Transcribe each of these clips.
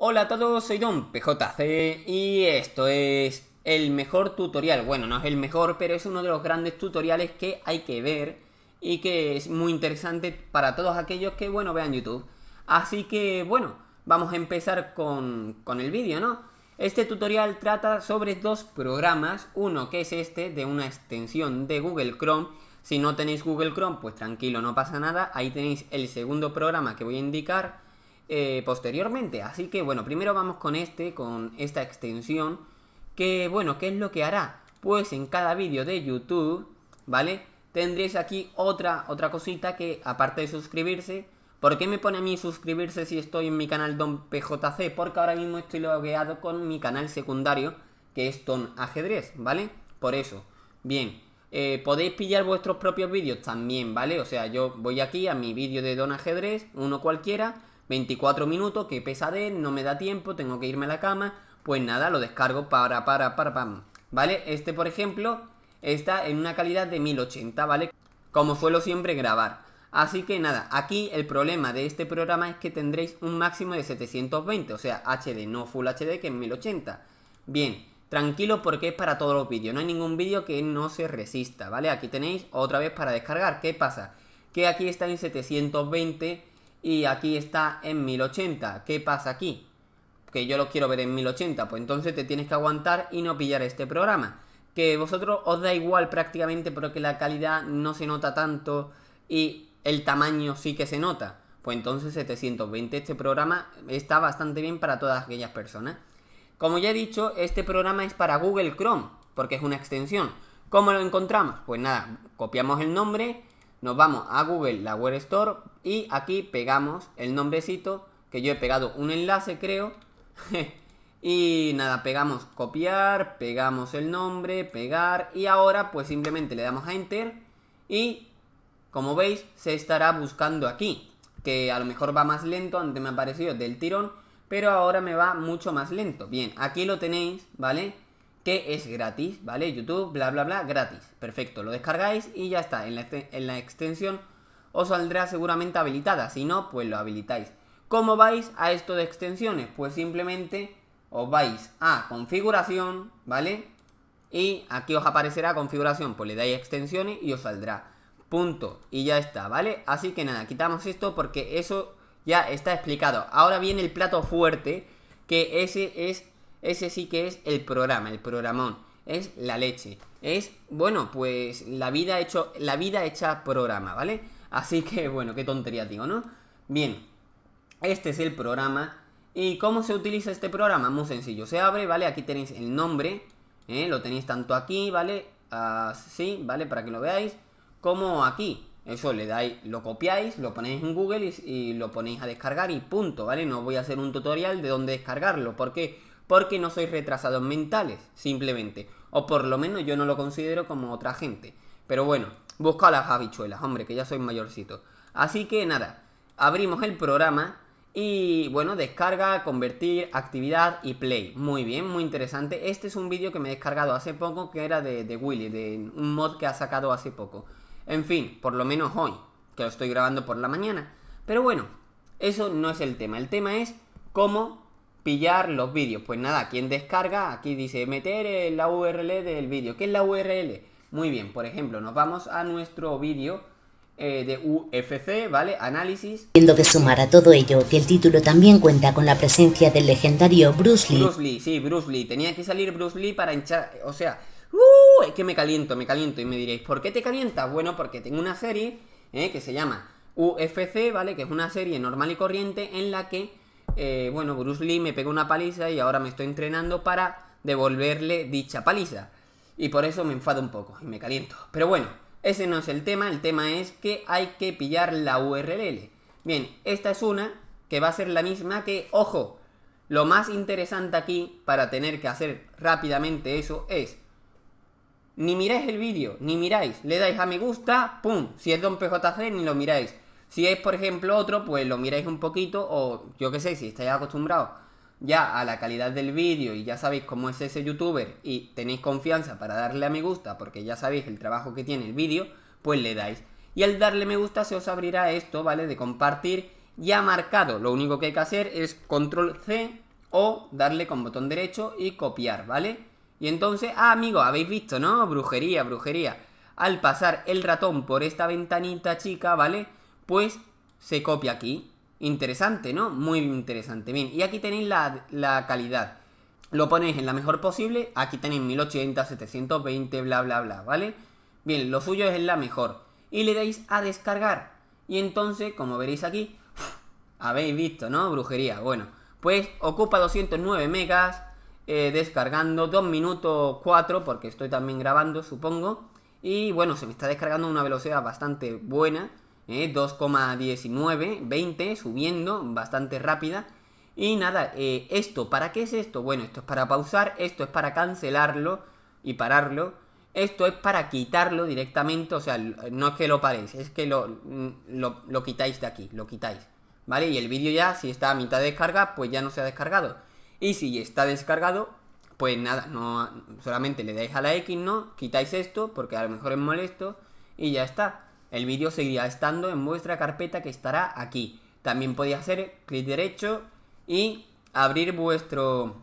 Hola a todos, soy Don PJC y esto es el mejor tutorial. Bueno, no es el mejor, pero es uno de los grandes tutoriales que hay que ver y que es muy interesante para todos aquellos que, bueno, vean YouTube. Así que, bueno, vamos a empezar con, con el vídeo, ¿no? Este tutorial trata sobre dos programas, uno que es este de una extensión de Google Chrome. Si no tenéis Google Chrome, pues tranquilo, no pasa nada. Ahí tenéis el segundo programa que voy a indicar eh, posteriormente. Así que bueno, primero vamos con este, con esta extensión. Que bueno, ¿qué es lo que hará? Pues en cada vídeo de YouTube, ¿vale? Tendréis aquí otra, otra cosita que aparte de suscribirse... ¿Por qué me pone a mí suscribirse si estoy en mi canal Don PJC? Porque ahora mismo estoy logueado con mi canal secundario, que es Don Ajedrez, ¿vale? Por eso. Bien, eh, podéis pillar vuestros propios vídeos también, ¿vale? O sea, yo voy aquí a mi vídeo de Don Ajedrez, uno cualquiera, 24 minutos, qué de no me da tiempo, tengo que irme a la cama. Pues nada, lo descargo para, para, para, pam. ¿Vale? Este, por ejemplo, está en una calidad de 1080, ¿vale? Como suelo siempre grabar. Así que nada, aquí el problema de este programa es que tendréis un máximo de 720, o sea, HD, no Full HD, que es 1080. Bien, tranquilo porque es para todos los vídeos, no hay ningún vídeo que no se resista, ¿vale? Aquí tenéis otra vez para descargar, ¿qué pasa? Que aquí está en 720 y aquí está en 1080. ¿Qué pasa aquí? Que yo lo quiero ver en 1080, pues entonces te tienes que aguantar y no pillar este programa. Que vosotros os da igual prácticamente porque la calidad no se nota tanto y el tamaño sí que se nota. Pues entonces 720 este programa está bastante bien para todas aquellas personas. Como ya he dicho, este programa es para Google Chrome, porque es una extensión. ¿Cómo lo encontramos? Pues nada, copiamos el nombre, nos vamos a Google, la Web Store, y aquí pegamos el nombrecito, que yo he pegado un enlace, creo. y nada, pegamos copiar, pegamos el nombre, pegar, y ahora pues simplemente le damos a Enter, y como veis, se estará buscando aquí, que a lo mejor va más lento, antes me ha parecido del tirón, pero ahora me va mucho más lento. Bien, aquí lo tenéis, ¿vale? que es gratis, ¿vale? YouTube, bla, bla, bla, gratis. Perfecto, lo descargáis y ya está. En la, en la extensión os saldrá seguramente habilitada. Si no, pues lo habilitáis. ¿Cómo vais a esto de extensiones? Pues simplemente os vais a configuración, ¿vale? Y aquí os aparecerá configuración, pues le dais extensiones y os saldrá. Punto. Y ya está, ¿vale? Así que nada, quitamos esto porque eso ya está explicado. Ahora viene el plato fuerte, que ese es ese sí que es el programa, el programón. Es la leche. Es, bueno, pues la vida, hecho, la vida hecha programa, ¿vale? Así que, bueno, qué tontería digo, ¿no? Bien, este es el programa. ¿Y cómo se utiliza este programa? Muy sencillo. Se abre, ¿vale? Aquí tenéis el nombre. ¿eh? Lo tenéis tanto aquí, ¿vale? Así, ¿vale? Para que lo veáis. Como aquí. Eso le dais, lo copiáis, lo ponéis en Google y, y, lo ponéis a descargar y punto, ¿vale? No voy a hacer un tutorial de dónde descargarlo. Porque porque no soy retrasados mentales, simplemente. O por lo menos yo no lo considero como otra gente. Pero bueno, busca las habichuelas, hombre, que ya soy mayorcito. Así que nada, abrimos el programa y bueno, descarga, convertir, actividad y play. Muy bien, muy interesante. Este es un vídeo que me he descargado hace poco que era de, de Willy, de un mod que ha sacado hace poco. En fin, por lo menos hoy, que lo estoy grabando por la mañana. Pero bueno, eso no es el tema. El tema es cómo pillar los vídeos. Pues nada, quien descarga, aquí dice meter la URL del vídeo. ¿Qué es la URL? Muy bien, por ejemplo, nos vamos a nuestro vídeo eh, de UFC, ¿vale? Análisis. Tiendo que sumar a todo ello que el título también cuenta con la presencia del legendario Bruce Lee. Bruce Lee, sí, Bruce Lee. Tenía que salir Bruce Lee para hinchar, o sea, ¡uh! es que me caliento, me caliento. Y me diréis, ¿por qué te calientas? Bueno, porque tengo una serie eh, que se llama UFC, ¿vale? Que es una serie normal y corriente en la que eh, bueno, Bruce Lee me pegó una paliza y ahora me estoy entrenando para devolverle dicha paliza. Y por eso me enfado un poco y me caliento. Pero bueno, ese no es el tema, el tema es que hay que pillar la URL. Bien, esta es una que va a ser la misma que, ojo, lo más interesante aquí para tener que hacer rápidamente eso es ni miráis el vídeo, ni miráis, le dais a me gusta, pum, si es Don PJC ni lo miráis. Si es, por ejemplo, otro, pues lo miráis un poquito o yo qué sé, si estáis acostumbrados ya a la calidad del vídeo y ya sabéis cómo es ese youtuber y tenéis confianza para darle a me gusta porque ya sabéis el trabajo que tiene el vídeo, pues le dais. Y al darle me gusta se os abrirá esto, ¿vale? De compartir ya marcado. Lo único que hay que hacer es control C o darle con botón derecho y copiar, ¿vale? Y entonces, ah, amigos, habéis visto, ¿no? Brujería, brujería. Al pasar el ratón por esta ventanita chica, ¿vale? pues se copia aquí. Interesante, ¿no? Muy interesante. Bien, y aquí tenéis la, calidad. Lo ponéis en la mejor posible. Aquí tenéis 1080, 720, bla, bla, bla, ¿vale? Bien, lo suyo es en la mejor. Y le dais a descargar. Y entonces, como veréis aquí, habéis visto, ¿no? Brujería. Bueno, pues ocupa 209 megas, eh, descargando 2 minutos 4, porque estoy también grabando, supongo. Y bueno, se me está descargando a una velocidad bastante buena. 2,19, ¿eh? 20, subiendo bastante rápida. Y nada, eh, esto, ¿para qué es esto? Bueno, esto es para pausar, esto es para cancelarlo y pararlo. Esto es para quitarlo directamente, o sea, no es que lo paréis, es que mm, lo, lo, quitáis de aquí, lo quitáis. ¿Vale? Y el vídeo ya, si está a mitad de descarga, pues ya no se ha descargado. Y si está descargado, pues nada, no solamente le dais a la X, ¿no? Quitáis esto, porque a lo mejor es molesto, y ya está. El vídeo seguirá estando en vuestra carpeta que estará aquí. También podéis hacer clic derecho y abrir vuestro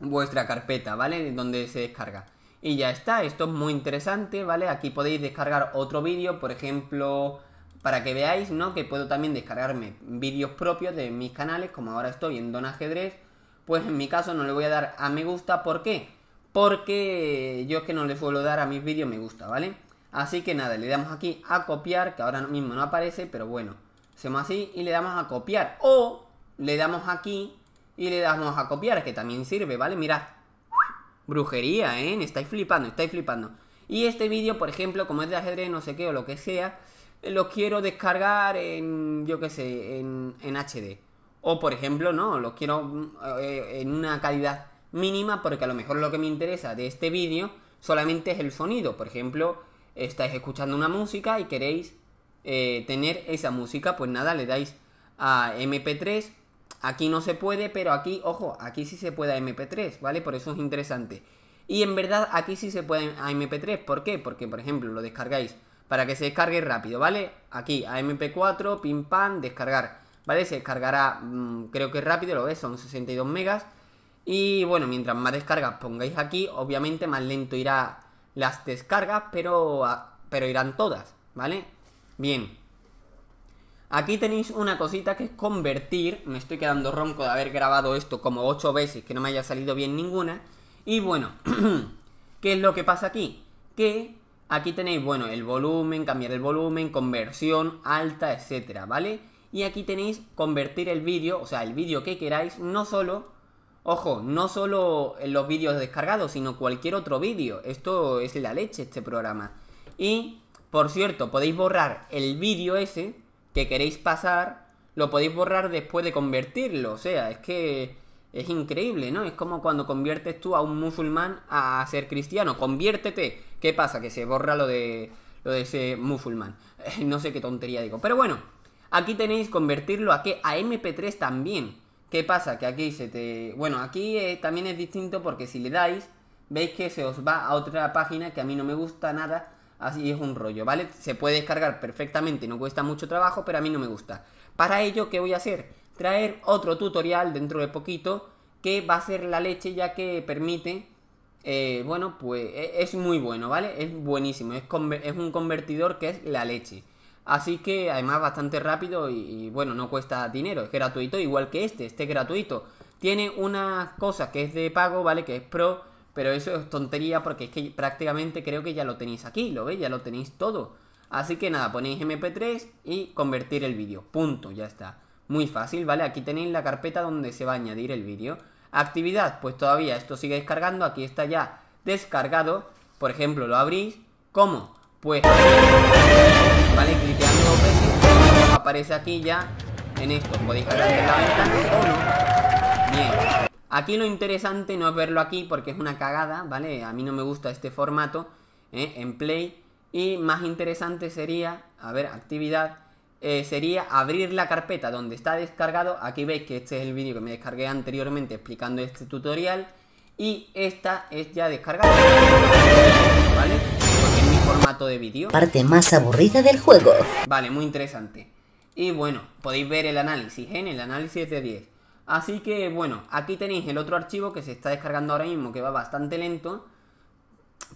vuestra carpeta, ¿vale? Donde se descarga. Y ya está, esto es muy interesante, ¿vale? Aquí podéis descargar otro vídeo, por ejemplo, para que veáis, ¿no? Que puedo también descargarme vídeos propios de mis canales, como ahora estoy en Don Ajedrez. Pues en mi caso no le voy a dar a me gusta, ¿por qué? Porque yo es que no le suelo dar a mis vídeos me gusta, ¿vale? Así que nada, le damos aquí a copiar, que ahora mismo no aparece, pero bueno. Hacemos así y le damos a copiar. O le damos aquí y le damos a copiar, que también sirve, ¿vale? Mirad. Brujería, ¿eh? Estáis flipando, estáis flipando. Y este vídeo, por ejemplo, como es de ajedrez, no sé qué, o lo que sea, eh, lo quiero descargar en, yo qué sé, en, HD. O, por ejemplo, no, lo quiero eh, en una calidad mínima porque a lo mejor lo que me interesa de este vídeo solamente es el sonido. Por ejemplo, estáis escuchando una música y queréis eh, tener esa música, pues nada, le dais a MP3. Aquí no se puede, pero aquí, ojo, aquí sí se puede a MP3, ¿vale? Por eso es interesante. Y en verdad aquí sí se puede a MP3. ¿Por qué? Porque, por ejemplo, lo descargáis para que se descargue rápido, ¿vale? Aquí a MP4, pim pam, descargar, ¿vale? Se descargará, mm, creo que rápido, lo ves, son 62 megas. Y bueno, mientras más descargas pongáis aquí, obviamente más lento irá las descargas, pero, ah, pero irán todas, ¿vale? Bien. Aquí tenéis una cosita que es convertir. Me estoy quedando ronco de haber grabado esto como 8 veces, que no me haya salido bien ninguna. Y bueno, ¿qué es lo que pasa aquí? Que aquí tenéis, bueno, el volumen, cambiar el volumen, conversión, alta, etcétera, ¿vale? Y aquí tenéis convertir el vídeo, o sea, el vídeo que queráis, no solo Ojo, no solo los vídeos descargados, sino cualquier otro vídeo. Esto es la leche, este programa. Y, por cierto, podéis borrar el vídeo ese que queréis pasar, lo podéis borrar después de convertirlo. O sea, es que es increíble, ¿no? Es como cuando conviertes tú a un musulmán a ser cristiano. Conviértete. ¿Qué pasa? Que se borra lo de, lo de ese musulmán. no sé qué tontería digo. Pero bueno, aquí tenéis convertirlo a qué? a MP3 también. ¿Qué pasa? Que aquí se te... Bueno, aquí eh, también es distinto porque si le dais, veis que se os va a otra página que a mí no me gusta nada. Así es un rollo, ¿vale? Se puede descargar perfectamente, no cuesta mucho trabajo, pero a mí no me gusta. Para ello, ¿qué voy a hacer? Traer otro tutorial dentro de poquito que va a ser la leche ya que permite... Eh, bueno, pues e, es muy bueno, ¿vale? Es buenísimo, es, es un convertidor que es la leche. Así que además bastante rápido y, bueno, no cuesta dinero, es gratuito igual que este, este es gratuito. Tiene una cosa que es de pago, ¿vale? Que es pro, pero eso es tontería porque es que prácticamente creo que ya lo tenéis aquí, ¿lo veis? Ya lo tenéis todo. Así que nada, ponéis mp3 y convertir el vídeo, punto, ya está. Muy fácil, ¿vale? Aquí tenéis la carpeta donde se va a añadir el vídeo. Actividad, pues todavía esto sigue descargando, aquí está ya descargado. Por ejemplo, lo abrís, ¿cómo? Pues... ¿vale? aparece aquí ya en esto. Podéis Bien. Aquí lo interesante no es verlo aquí porque es una cagada, ¿vale? A mí no me gusta este formato ¿eh? en Play. Y más interesante sería, a ver, actividad, eh, sería abrir la carpeta donde está descargado. Aquí veis que este es el vídeo que me descargué anteriormente explicando este tutorial. Y esta es ya descargada formato de vídeo. Parte más aburrida del juego. Vale, muy interesante. Y bueno, podéis ver el análisis, ¿eh? en el análisis de 10. Así que bueno, aquí tenéis el otro archivo que se está descargando ahora mismo, que va bastante lento,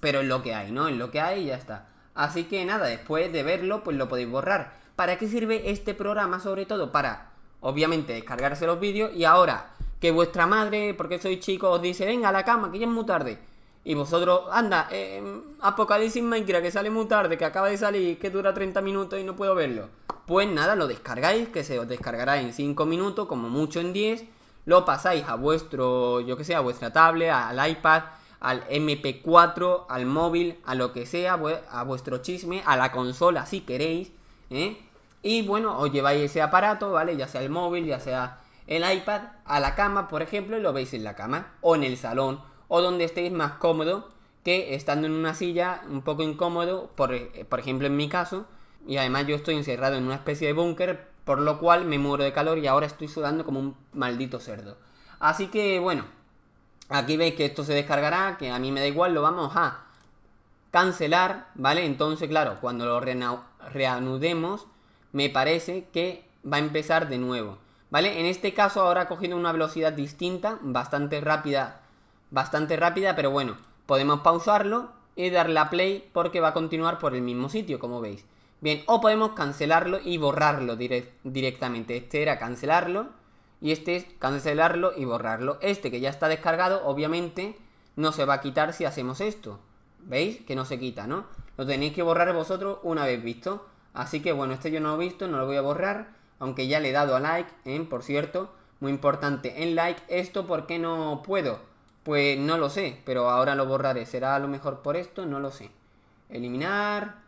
pero es lo que hay, ¿no? Es lo que hay y ya está. Así que nada, después de verlo, pues lo podéis borrar. ¿Para qué sirve este programa? Sobre todo para, obviamente, descargarse los vídeos y ahora que vuestra madre, porque soy chico, os dice, venga a la cama, que ya es muy tarde y vosotros, anda, em, Apocalipsis Minecraft que sale muy tarde, que acaba de salir, que dura 30 minutos y no puedo verlo. Pues nada, lo descargáis, que se os descargará en 5 minutos, como mucho en 10. Lo pasáis a vuestro, yo que sé, a vuestra tablet, al iPad, al MP4, al móvil, a lo que sea, a vuestro chisme, a la consola si queréis. ¿eh? Y bueno, os lleváis ese aparato, ¿vale? Ya sea el móvil, ya sea el iPad, a la cama, por ejemplo, y lo veis en la cama o en el salón o donde estéis más cómodo que estando en una silla un poco incómodo, por, ejemplo en mi caso, y además yo estoy encerrado en una especie de búnker, por lo cual me muero de calor y ahora estoy sudando como un maldito cerdo. Así que bueno, aquí veis que esto se descargará, que a mí me da igual, lo vamos a cancelar, ¿vale? Entonces, claro, cuando lo reanudemos, me parece que va a empezar de nuevo, ¿vale? En este caso ahora cogiendo una velocidad distinta, bastante rápida bastante rápida, pero bueno, podemos pausarlo y darle a play porque va a continuar por el mismo sitio, como veis. Bien, o podemos cancelarlo y borrarlo directamente. Este era cancelarlo y este es cancelarlo y borrarlo. Este que ya está descargado, obviamente, no se va a quitar si hacemos esto. ¿Veis? Que no se quita, ¿no? Lo tenéis que borrar vosotros una vez visto. Así que bueno, este yo no lo he visto, no lo voy a borrar. Aunque ya le he dado a like, ¿eh? por cierto. Muy importante en like esto porque no puedo pues no lo sé, pero ahora lo borraré. ¿Será a lo mejor por esto? No lo sé. Eliminar.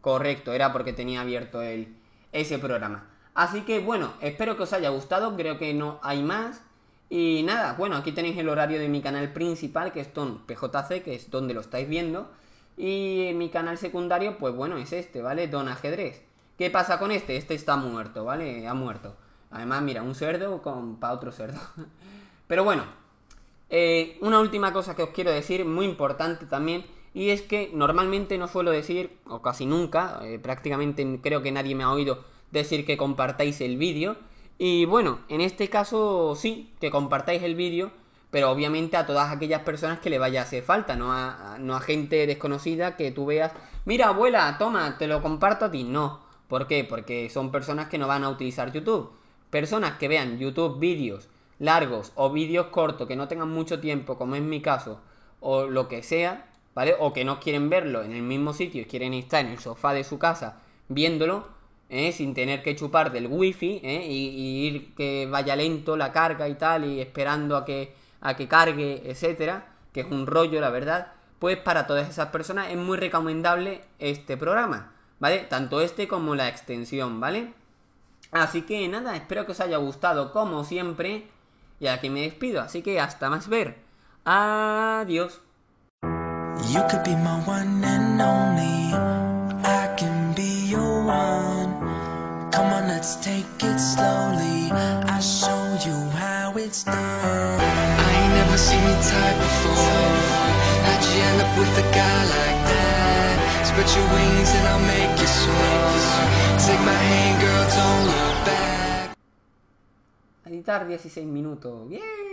Correcto, era porque tenía abierto el, ese programa. Así que bueno, espero que os haya gustado, creo que no hay más. Y nada, bueno, aquí tenéis el horario de mi canal principal, que es Ton PJC, que es donde lo estáis viendo. Y mi canal secundario, pues bueno, es este, ¿vale? Don Ajedrez. ¿Qué pasa con este? Este está muerto, ¿vale? Ha muerto. Además, mira, un cerdo con... para otro cerdo. Pero bueno, eh, una última cosa que os quiero decir, muy importante también, y es que normalmente no suelo decir, o casi nunca, eh, prácticamente creo que nadie me ha oído decir que compartáis el vídeo. Y bueno, en este caso sí, que compartáis el vídeo, pero obviamente a todas aquellas personas que le vaya a hacer falta, no a, no a gente desconocida que tú veas, mira abuela, toma, te lo comparto a ti. No, ¿por qué? Porque son personas que no van a utilizar YouTube. Personas que vean YouTube vídeos largos o vídeos cortos que no tengan mucho tiempo, como es mi caso, o lo que sea, ¿vale? O que no quieren verlo en el mismo sitio y quieren estar en el sofá de su casa viéndolo, ¿eh? sin tener que chupar del wifi, ¿eh? y, y, ir que vaya lento la carga y tal, y esperando a que, a que cargue, etcétera, que es un rollo, la verdad. Pues para todas esas personas es muy recomendable este programa, ¿vale? Tanto este como la extensión, ¿vale? Así que nada, espero que os haya gustado como siempre. Y aquí me despido, así que hasta más ver. Adiós. You could be my one and only. I can be your one. Come on, let's take it slowly. I show you how it's done. I ain't never seen type before. How'd you end up with a guy like that? Spread your wings and I'll make you soar. Take my hand, girl, don't look. 16 minutos. Bien.